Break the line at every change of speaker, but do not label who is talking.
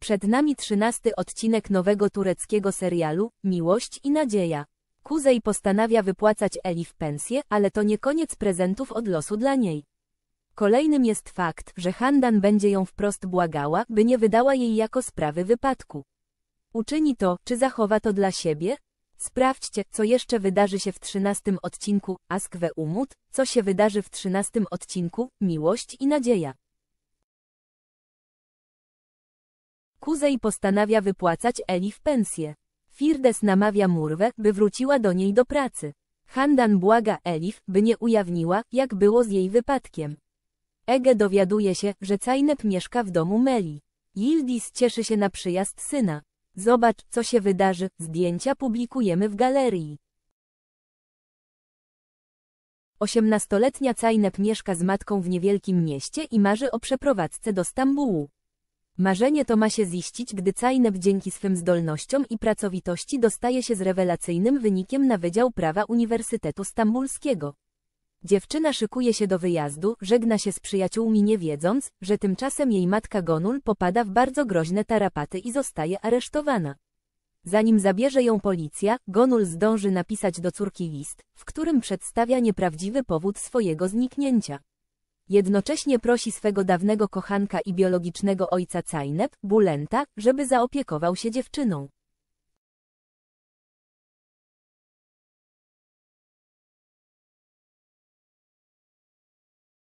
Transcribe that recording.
Przed nami trzynasty odcinek nowego tureckiego serialu Miłość i Nadzieja. Kuzej postanawia wypłacać Elif pensję, ale to nie koniec prezentów od losu dla niej. Kolejnym jest fakt, że Handan będzie ją wprost błagała, by nie wydała jej jako sprawy wypadku. Uczyni to, czy zachowa to dla siebie? Sprawdźcie, co jeszcze wydarzy się w trzynastym odcinku we Umut, co się wydarzy w trzynastym odcinku Miłość i Nadzieja. Kuzej postanawia wypłacać Eli w pensję. Firdes namawia Murwę, by wróciła do niej do pracy. Handan błaga Elif, by nie ujawniła, jak było z jej wypadkiem. Ege dowiaduje się, że Cajnep mieszka w domu Meli. Yildiz cieszy się na przyjazd syna. Zobacz, co się wydarzy, zdjęcia publikujemy w galerii. Osiemnastoletnia Cajnep mieszka z matką w niewielkim mieście i marzy o przeprowadzce do Stambułu. Marzenie to ma się ziścić, gdy Cajnep dzięki swym zdolnościom i pracowitości dostaje się z rewelacyjnym wynikiem na Wydział Prawa Uniwersytetu Stambulskiego. Dziewczyna szykuje się do wyjazdu, żegna się z przyjaciółmi nie wiedząc, że tymczasem jej matka Gonul popada w bardzo groźne tarapaty i zostaje aresztowana. Zanim zabierze ją policja, Gonul zdąży napisać do córki list, w którym przedstawia nieprawdziwy powód swojego zniknięcia. Jednocześnie prosi swego dawnego kochanka i biologicznego ojca Cajnep, Bulenta, żeby zaopiekował się dziewczyną.